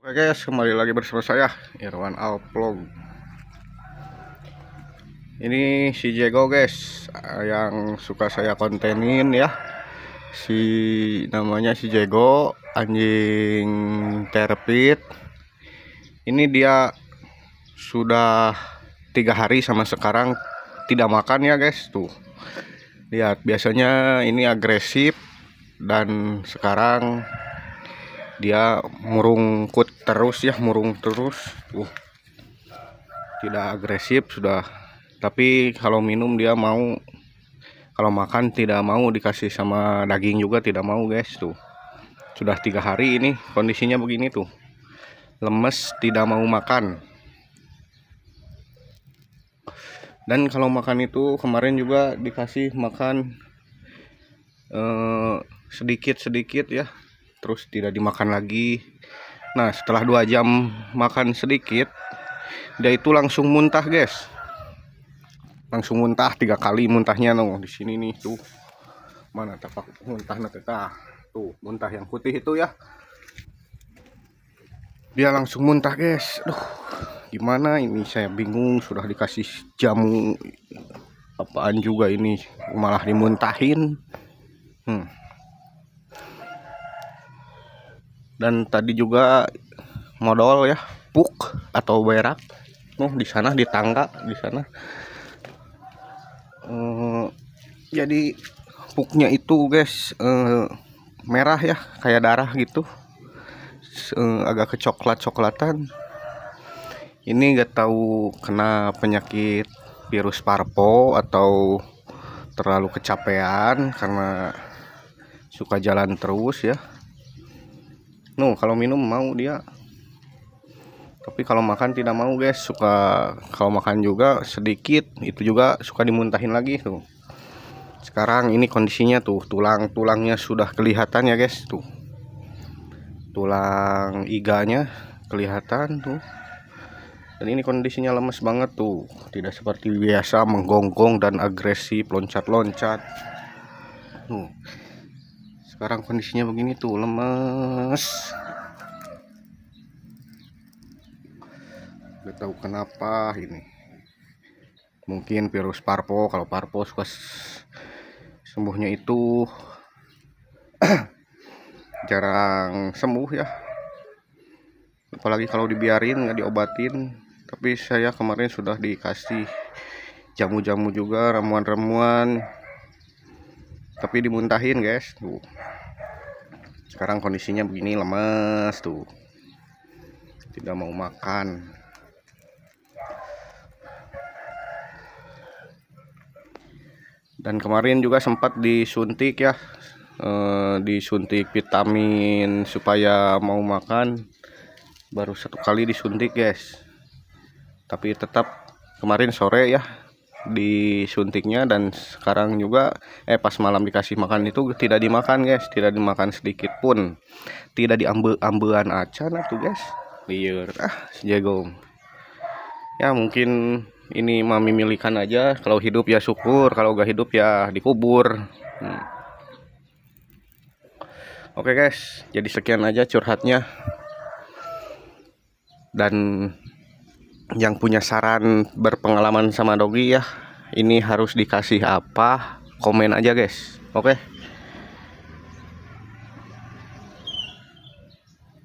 Oke guys, kembali lagi bersama saya Irwan Alplog. Ini si Jago guys, yang suka saya kontenin ya. Si namanya si Jago, anjing terpit. Ini dia sudah tiga hari sama sekarang tidak makan ya guys tuh. Lihat biasanya ini agresif dan sekarang dia murung kut terus ya murung terus uh tidak agresif sudah tapi kalau minum dia mau kalau makan tidak mau dikasih sama daging juga tidak mau guys tuh sudah tiga hari ini kondisinya begini tuh lemes tidak mau makan dan kalau makan itu kemarin juga dikasih makan eh, sedikit-sedikit eh, sedikit -sedikit ya terus tidak dimakan lagi nah setelah dua jam makan sedikit dia itu langsung muntah guys langsung muntah tiga kali muntahnya no di sini nih tuh mana tapak muntah nah, kita tuh muntah yang putih itu ya dia langsung muntah guys Duh, gimana ini saya bingung sudah dikasih jamu apaan juga ini malah dimuntahin hmm. dan tadi juga modal ya puk atau berak noh di sana di tangga di sana uh, jadi puknya itu guys uh, merah ya kayak darah gitu uh, agak kecoklat coklatan ini nggak tahu kena penyakit virus parpo atau terlalu kecapean karena suka jalan terus ya no kalau minum mau dia tapi kalau makan tidak mau guys suka kalau makan juga sedikit itu juga suka dimuntahin lagi tuh sekarang ini kondisinya tuh tulang-tulangnya sudah kelihatan ya guys tuh tulang iganya kelihatan tuh dan ini kondisinya lemes banget tuh tidak seperti biasa menggonggong dan agresif loncat-loncat tuh sekarang kondisinya begini tuh lemes gak tahu kenapa ini mungkin virus parpo kalau parpo suka sembuhnya itu jarang sembuh ya apalagi kalau dibiarin nggak diobatin tapi saya kemarin sudah dikasih jamu-jamu juga ramuan-ramuan tapi dimuntahin guys tuh sekarang kondisinya begini lemes tuh tidak mau makan dan kemarin juga sempat disuntik ya e, disuntik vitamin supaya mau makan baru satu kali disuntik guys tapi tetap kemarin sore ya disuntiknya dan sekarang juga eh pas malam dikasih makan itu tidak dimakan guys tidak dimakan sedikit pun tidak diambil ambulan acan nah, tuh guys liur ah sejago ya mungkin ini mami milikan aja kalau hidup ya syukur kalau gak hidup ya dikubur hmm. oke guys jadi sekian aja curhatnya dan yang punya saran berpengalaman sama Dogi ya ini harus dikasih apa komen aja guys oke okay?